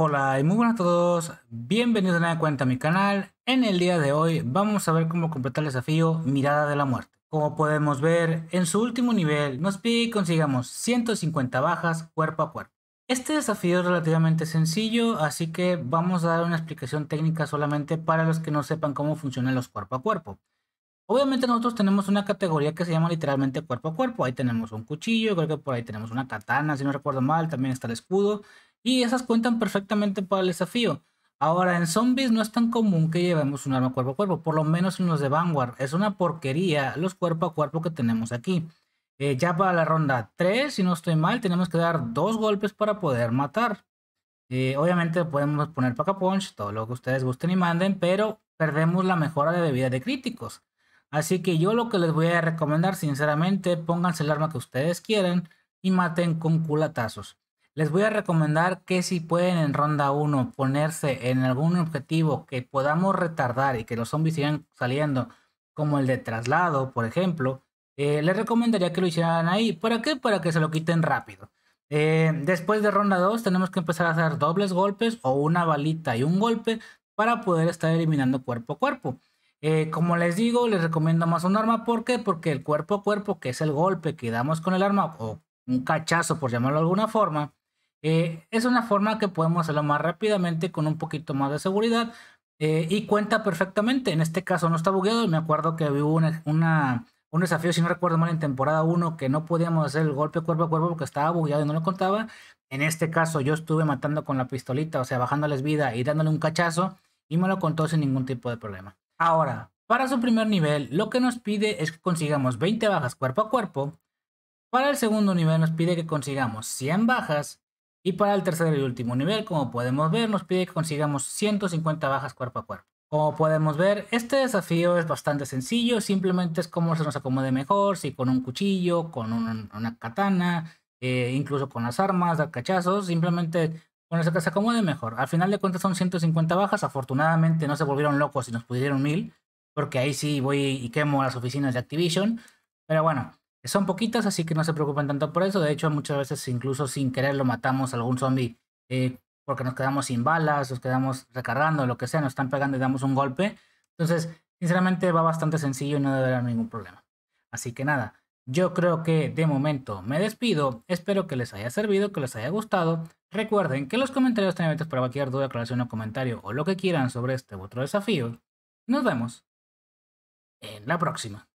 Hola y muy buenas a todos, bienvenidos de nuevo cuenta a mi canal. En el día de hoy vamos a ver cómo completar el desafío Mirada de la Muerte. Como podemos ver, en su último nivel nos pide que consigamos 150 bajas cuerpo a cuerpo. Este desafío es relativamente sencillo, así que vamos a dar una explicación técnica solamente para los que no sepan cómo funcionan los cuerpo a cuerpo. Obviamente nosotros tenemos una categoría que se llama literalmente cuerpo a cuerpo. Ahí tenemos un cuchillo, creo que por ahí tenemos una katana, si no recuerdo mal, también está el escudo. Y esas cuentan perfectamente para el desafío. Ahora, en zombies no es tan común que llevemos un arma cuerpo a cuerpo, por lo menos en los de Vanguard. Es una porquería los cuerpo a cuerpo que tenemos aquí. Eh, ya para la ronda 3, si no estoy mal, tenemos que dar dos golpes para poder matar. Eh, obviamente podemos poner pack punch, todo lo que ustedes gusten y manden, pero perdemos la mejora de bebida de críticos. Así que yo lo que les voy a recomendar, sinceramente, pónganse el arma que ustedes quieran y maten con culatazos. Les voy a recomendar que si pueden en ronda 1 ponerse en algún objetivo que podamos retardar y que los zombies sigan saliendo, como el de traslado, por ejemplo, eh, les recomendaría que lo hicieran ahí. ¿Para qué? Para que se lo quiten rápido. Eh, después de ronda 2 tenemos que empezar a hacer dobles golpes o una balita y un golpe para poder estar eliminando cuerpo a cuerpo. Eh, como les digo, les recomiendo más un arma. ¿Por qué? Porque el cuerpo a cuerpo, que es el golpe que damos con el arma o un cachazo por llamarlo de alguna forma, eh, es una forma que podemos hacerlo más rápidamente con un poquito más de seguridad eh, y cuenta perfectamente. En este caso no está bugueado me acuerdo que hubo una, un desafío, si no recuerdo mal, en temporada 1 que no podíamos hacer el golpe cuerpo a cuerpo porque estaba bugueado y no lo contaba. En este caso yo estuve matando con la pistolita, o sea, bajándoles vida y dándole un cachazo y me lo contó sin ningún tipo de problema. Ahora, para su primer nivel, lo que nos pide es que consigamos 20 bajas cuerpo a cuerpo. Para el segundo nivel nos pide que consigamos 100 bajas y para el tercer y último nivel, como podemos ver, nos pide que consigamos 150 bajas cuerpo a cuerpo. Como podemos ver, este desafío es bastante sencillo, simplemente es como se nos acomode mejor, si con un cuchillo, con una katana, eh, incluso con las armas, dar cachazos, simplemente con eso que se acomode mejor. Al final de cuentas son 150 bajas, afortunadamente no se volvieron locos y nos pudieron mil, porque ahí sí voy y quemo las oficinas de Activision, pero bueno, son poquitas, así que no se preocupen tanto por eso. De hecho, muchas veces incluso sin querer lo matamos a algún zombie eh, porque nos quedamos sin balas, nos quedamos recargando, lo que sea, nos están pegando y damos un golpe. Entonces, sinceramente va bastante sencillo y no deberá haber ningún problema. Así que nada, yo creo que de momento me despido. Espero que les haya servido, que les haya gustado. Recuerden que los comentarios están abiertos para cualquier duda, aclaración o comentario o lo que quieran sobre este u otro desafío. Nos vemos en la próxima.